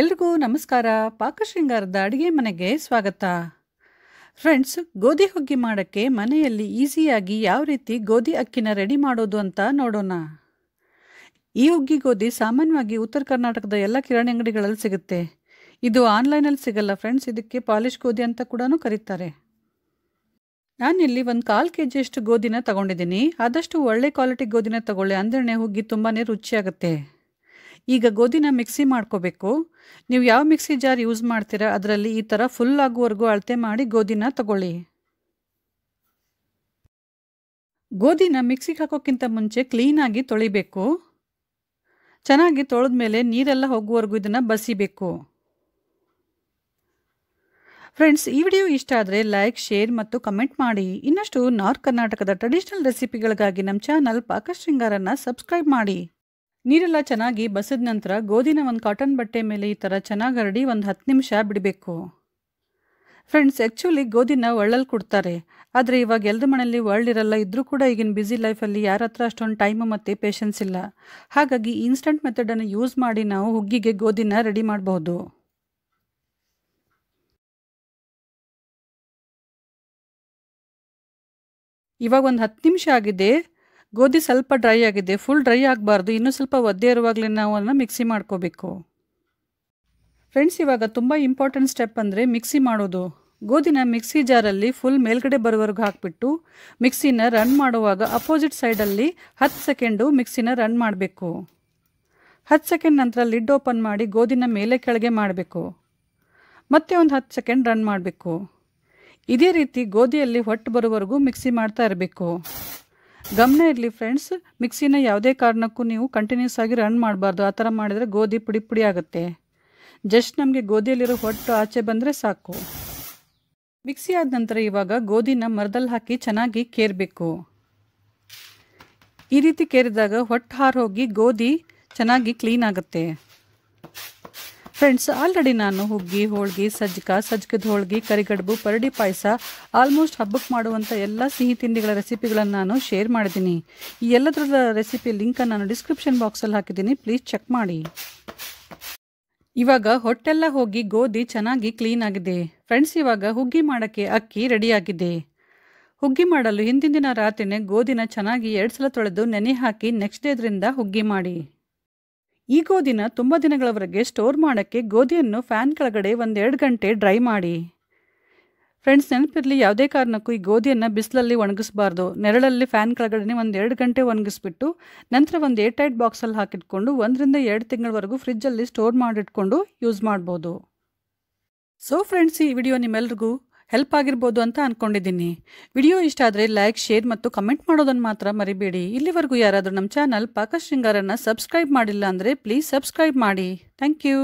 ಎಲ್ರಿಗೂ ನಮಸ್ಕಾರ ಪಾಕಶೃಂಗಾರದ ಅಡುಗೆ ಮನೆಗೆ ಸ್ವಾಗತ ಫ್ರೆಂಡ್ಸ್ ಗೋಧಿ ಹುಗ್ಗಿ ಮಾಡೋಕ್ಕೆ ಮನೆಯಲ್ಲಿ ಈಸಿಯಾಗಿ ಯಾವ ರೀತಿ ಗೋಧಿ ಅಕ್ಕಿನ ರೆಡಿ ಮಾಡೋದು ಅಂತ ನೋಡೋಣ ಈ ಹುಗ್ಗಿ ಗೋಧಿ ಸಾಮಾನ್ಯವಾಗಿ ಉತ್ತರ ಕರ್ನಾಟಕದ ಎಲ್ಲ ಕಿರಾಣಿ ಅಂಗಡಿಗಳಲ್ಲಿ ಸಿಗುತ್ತೆ ಇದು ಆನ್ಲೈನಲ್ಲಿ ಸಿಗಲ್ಲ ಫ್ರೆಂಡ್ಸ್ ಇದಕ್ಕೆ ಪಾಲಿಶ್ ಗೋಧಿ ಅಂತ ಕೂಡ ಕರೀತಾರೆ ನಾನಿಲ್ಲಿ ಒಂದು ಕಾಲು ಕೆ ಜಿಯಷ್ಟು ಗೋಧಿನ ತಗೊಂಡಿದ್ದೀನಿ ಆದಷ್ಟು ಒಳ್ಳೆ ಕ್ವಾಲಿಟಿ ಗೋಧಿನ ತಗೊಳ್ಳಿ ಅಂದ್ರೆ ಹುಗ್ಗಿ ತುಂಬಾ ರುಚಿಯಾಗುತ್ತೆ ಈಗ ಗೋಧಿನ ಮಿಕ್ಸಿ ಮಾಡ್ಕೋಬೇಕು ನೀವು ಯಾವ ಮಿಕ್ಸಿ ಜಾರ್ ಯೂಸ್ ಮಾಡ್ತೀರಾ ಅದರಲ್ಲಿ ಈ ಥರ ಫುಲ್ ಆಗುವವರೆಗೂ ಅಳತೆ ಮಾಡಿ ಗೋಧಿನ ತಗೊಳ್ಳಿ ಗೋಧಿನ ಮಿಕ್ಸಿಗೆ ಹಾಕೋಕ್ಕಿಂತ ಮುಂಚೆ ಕ್ಲೀನಾಗಿ ತೊಳಿಬೇಕು ಚೆನ್ನಾಗಿ ತೊಳೆದ ಮೇಲೆ ನೀರೆಲ್ಲ ಹೋಗುವವರೆಗೂ ಇದನ್ನು ಬಸಿಬೇಕು ಫ್ರೆಂಡ್ಸ್ ಈ ವಿಡಿಯೋ ಇಷ್ಟ ಆದರೆ ಲೈಕ್ ಶೇರ್ ಮತ್ತು ಕಮೆಂಟ್ ಮಾಡಿ ಇನ್ನಷ್ಟು ನಾರ್ತ್ ಕರ್ನಾಟಕದ ಟ್ರೆಡಿಷನಲ್ ರೆಸಿಪಿಗಳಿಗಾಗಿ ನಮ್ಮ ಚಾನಲ್ ಪಾಕ ಶೃಂಗಾರನ್ನು ಸಬ್ಸ್ಕ್ರೈಬ್ ಮಾಡಿ ನೀರೆಲ್ಲ ಚೆನ್ನಾಗಿ ಬಸಿದ ನಂತರ ಗೋಧಿನ ಒಂದು ಕಾಟನ್ ಬಟ್ಟೆ ಮೇಲೆ ಈ ಥರ ಚೆನ್ನಾಗಿ ಹರಡಿ ಒಂದು ಹತ್ತು ನಿಮಿಷ ಬಿಡಬೇಕು ಫ್ರೆಂಡ್ಸ್ ಆ್ಯಕ್ಚುಲಿ ಗೋಧಿನ ಒಳ್ಳಲ್ಲಿ ಕೊಡ್ತಾರೆ ಆದರೆ ಇವಾಗ ಎಲ್ದ ಮನೆಯಲ್ಲಿ ವರ್ಲ್ಡ್ ಇರಲ್ಲ ಇದ್ದರೂ ಕೂಡ ಈಗಿನ ಬ್ಯುಸಿ ಲೈಫಲ್ಲಿ ಯಾರ ಹತ್ರ ಅಷ್ಟೊಂದು ಟೈಮು ಮತ್ತು ಪೇಷನ್ಸ್ ಇಲ್ಲ ಹಾಗಾಗಿ ಇನ್ಸ್ಟಂಟ್ ಮೆಥಡನ್ನು ಯೂಸ್ ಮಾಡಿ ನಾವು ಹುಗ್ಗಿಗೆ ಗೋಧಿನ ರೆಡಿ ಮಾಡಬಹುದು ಇವಾಗ ಒಂದು ಹತ್ತು ನಿಮಿಷ ಆಗಿದೆ ಗೋಧಿ ಸ್ವಲ್ಪ ಡ್ರೈ ಆಗಿದೆ ಫುಲ್ ಡ್ರೈ ಆಗಬಾರ್ದು ಇನ್ನೂ ಸ್ವಲ್ಪ ಒದ್ದೆ ಇರುವಾಗಲೇ ನಾವು ಅದನ್ನು ಮಿಕ್ಸಿ ಮಾಡ್ಕೋಬೇಕು ಫ್ರೆಂಡ್ಸ್ ಇವಾಗ ತುಂಬ ಇಂಪಾರ್ಟೆಂಟ್ ಸ್ಟೆಪ್ ಅಂದರೆ ಮಿಕ್ಸಿ ಮಾಡೋದು ಗೋಧಿನ ಮಿಕ್ಸಿ ಜಾರಲ್ಲಿ ಫುಲ್ ಮೇಲ್ಗಡೆ ಬರೋವರೆಗೂ ಹಾಕಿಬಿಟ್ಟು ಮಿಕ್ಸಿನ ರನ್ ಮಾಡುವಾಗ ಅಪೋಸಿಟ್ ಸೈಡಲ್ಲಿ ಹತ್ತು ಸೆಕೆಂಡು ಮಿಕ್ಸಿನ ರನ್ ಮಾಡಬೇಕು ಹತ್ತು ಸೆಕೆಂಡ್ ನಂತರ ಲಿಡ್ ಓಪನ್ ಮಾಡಿ ಗೋಧಿನ ಮೇಲೆ ಕೆಳಗೆ ಮಾಡಬೇಕು ಮತ್ತೆ ಒಂದು ಹತ್ತು ಸೆಕೆಂಡ್ ರನ್ ಮಾಡಬೇಕು ಇದೇ ರೀತಿ ಗೋಧಿಯಲ್ಲಿ ಹೊಟ್ಟು ಬರುವವರೆಗೂ ಮಿಕ್ಸಿ ಮಾಡ್ತಾ ಇರಬೇಕು ಗಮನ ಇರಲಿ ಫ್ರೆಂಡ್ಸ್ ಮಿಕ್ಸಿನ ಯಾವುದೇ ಕಾರಣಕ್ಕೂ ನೀವು ಕಂಟಿನ್ಯೂಸ್ ಆಗಿ ರನ್ ಮಾಡಬಾರ್ದು ಆ ಥರ ಮಾಡಿದರೆ ಗೋಧಿ ಪುಡಿ ಪುಡಿ ಆಗುತ್ತೆ ಜಸ್ಟ್ ನಮಗೆ ಗೋಧಿಯಲ್ಲಿರೋ ಹೊಟ್ಟು ಆಚೆ ಬಂದರೆ ಸಾಕು ಮಿಕ್ಸಿ ಆದ ನಂತರ ಇವಾಗ ಗೋಧಿನ ಮರದಲ್ಲಿ ಹಾಕಿ ಚೆನ್ನಾಗಿ ಕೇರಬೇಕು ಈ ರೀತಿ ಕೇರಿದಾಗ ಹೊಟ್ಟು ಹೋಗಿ ಗೋಧಿ ಚೆನ್ನಾಗಿ ಕ್ಲೀನ್ ಆಗುತ್ತೆ ಫ್ರೆಂಡ್ಸ್ ಆಲ್ರೆಡಿ ನಾನು ಹುಗ್ಗಿ ಹೋಳ್ಗಿ ಸಜ್ಜಕ ಸಜ್ಜಕದ ಹೋಳ್ಗಿ ಕರಿಗಡುಬು ಪರಡಿ ಪಾಯಸ ಆಲ್ಮೋಸ್ಟ್ ಹಬ್ಬಕ್ಕೆ ಮಾಡುವಂಥ ಎಲ್ಲ ಸಿಹಿ ತಿಂಡಿಗಳ ರೆಸಿಪಿಗಳನ್ನು ನಾನು ಶೇರ್ ಮಾಡಿದ್ದೀನಿ ಈ ಎಲ್ಲದರ ರೆಸಿಪಿ ಲಿಂಕನ್ನು ನಾನು ಡಿಸ್ಕ್ರಿಪ್ಷನ್ ಬಾಕ್ಸಲ್ಲಿ ಹಾಕಿದ್ದೀನಿ ಪ್ಲೀಸ್ ಚೆಕ್ ಮಾಡಿ ಇವಾಗ ಹೊಟ್ಟೆಲ್ಲ ಹೋಗಿ ಗೋಧಿ ಚೆನ್ನಾಗಿ ಕ್ಲೀನ್ ಆಗಿದೆ ಫ್ರೆಂಡ್ಸ್ ಇವಾಗ ಹುಗ್ಗಿ ಮಾಡೋಕ್ಕೆ ಅಕ್ಕಿ ರೆಡಿಯಾಗಿದೆ ಹುಗ್ಗಿ ಮಾಡಲು ಹಿಂದಿನ ದಿನ ರಾತ್ರಿನೇ ಗೋಧಿನ ಚೆನ್ನಾಗಿ ಎರಡು ಸಲ ತೊಳೆದು ನೆನೆ ಹಾಕಿ ನೆಕ್ಸ್ಟ್ ಡೇ ಇದರಿಂದ ಹುಗ್ಗಿ ಮಾಡಿ ಈ ಗೋಧಿನ ತುಂಬ ದಿನಗಳವರೆಗೆ ಸ್ಟೋರ್ ಮಾಡೋಕ್ಕೆ ಗೋಧಿಯನ್ನು ಫ್ಯಾನ್ ಕೆಳಗಡೆ ಒಂದೆರಡು ಗಂಟೆ ಡ್ರೈ ಮಾಡಿ ಫ್ರೆಂಡ್ಸ್ ನೆನಪಿರಲಿ ಯಾವುದೇ ಕಾರಣಕ್ಕೂ ಈ ಗೋಧಿಯನ್ನು ಬಿಸಿಲಲ್ಲಿ ಒಣಗಿಸಬಾರ್ದು ನೆರಳಲ್ಲಿ ಫ್ಯಾನ್ ಕೆಳಗಡೆ ಒಂದೆರಡು ಗಂಟೆ ಒಣಗಿಸ್ಬಿಟ್ಟು ನಂತರ ಒಂದು ಏರ್ ಟೈಟ್ ಬಾಕ್ಸಲ್ಲಿ ಹಾಕಿಟ್ಕೊಂಡು ಒಂದರಿಂದ ಎರಡು ತಿಂಗಳವರೆಗೂ ಫ್ರಿಜ್ಜಲ್ಲಿ ಸ್ಟೋರ್ ಮಾಡಿಟ್ಕೊಂಡು ಯೂಸ್ ಮಾಡ್ಬೋದು ಸೊ ಫ್ರೆಂಡ್ಸ್ ಈ ವಿಡಿಯೋ ನಿಮ್ಮೆಲ್ರಿಗೂ ಹೆಲ್ಪ್ ಆಗಿರ್ಬೋದು ಅಂತ ಅಂದ್ಕೊಂಡಿದ್ದೀನಿ ವಿಡಿಯೋ ಇಷ್ಟ ಆದರೆ ಲೈಕ್ ಶೇರ್ ಮತ್ತು ಕಮೆಂಟ್ ಮಾಡೋದನ್ನು ಮಾತ್ರ ಮರಿಬೇಡಿ ಇಲ್ಲಿವರೆಗೂ ಯಾರಾದರೂ ನಮ್ಮ ಚಾನಲ್ ಪಾಕ ಶೃಂಗಾರನ ಸಬ್ಸ್ಕ್ರೈಬ್ ಮಾಡಿಲ್ಲ ಅಂದರೆ ಪ್ಲೀಸ್ ಸಬ್ಸ್ಕ್ರೈಬ್ ಮಾಡಿ ಥ್ಯಾಂಕ್ ಯು